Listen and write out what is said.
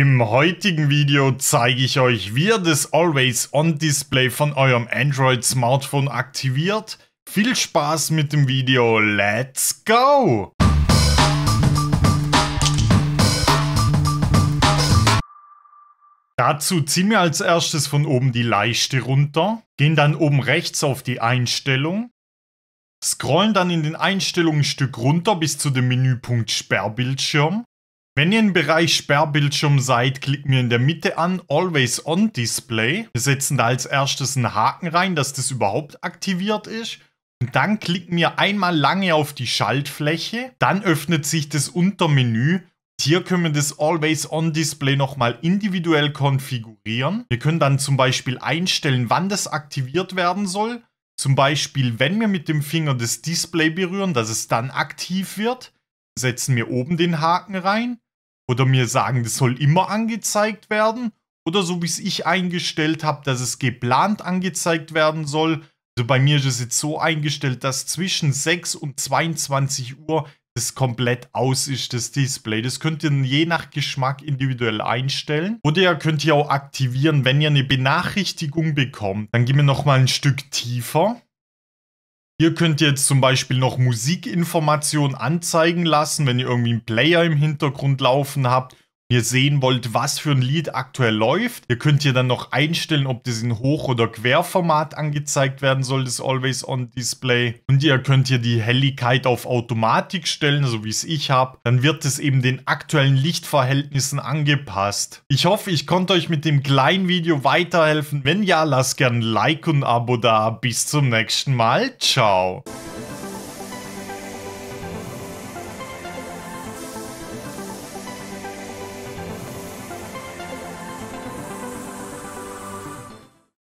Im heutigen Video zeige ich euch, wie ihr das Always-On-Display von eurem Android-Smartphone aktiviert. Viel Spaß mit dem Video, let's go! Dazu ziehen wir als erstes von oben die Leiste runter, gehen dann oben rechts auf die Einstellung, scrollen dann in den Einstellungen ein Stück runter bis zu dem Menüpunkt Sperrbildschirm wenn ihr im Bereich Sperrbildschirm seid, klickt mir in der Mitte an Always On Display. Wir setzen da als erstes einen Haken rein, dass das überhaupt aktiviert ist. Und dann klicken wir einmal lange auf die Schaltfläche. Dann öffnet sich das Untermenü. Hier können wir das Always On Display nochmal individuell konfigurieren. Wir können dann zum Beispiel einstellen, wann das aktiviert werden soll. Zum Beispiel, wenn wir mit dem Finger das Display berühren, dass es dann aktiv wird setzen wir oben den Haken rein. Oder mir sagen, das soll immer angezeigt werden. Oder so wie es ich eingestellt habe, dass es geplant angezeigt werden soll. Also bei mir ist es jetzt so eingestellt, dass zwischen 6 und 22 Uhr das komplett aus ist, das Display. Das könnt ihr je nach Geschmack individuell einstellen. Oder ihr könnt ihr auch aktivieren, wenn ihr eine Benachrichtigung bekommt. Dann gehen wir nochmal ein Stück tiefer. Ihr könnt jetzt zum Beispiel noch Musikinformationen anzeigen lassen, wenn ihr irgendwie einen Player im Hintergrund laufen habt ihr sehen wollt, was für ein Lied aktuell läuft. Ihr könnt hier dann noch einstellen, ob das in Hoch- oder Querformat angezeigt werden soll, das Always-On-Display. Und ihr könnt hier die Helligkeit auf Automatik stellen, so wie es ich habe. Dann wird es eben den aktuellen Lichtverhältnissen angepasst. Ich hoffe, ich konnte euch mit dem kleinen Video weiterhelfen. Wenn ja, lasst gerne ein Like und ein Abo da. Bis zum nächsten Mal. Ciao.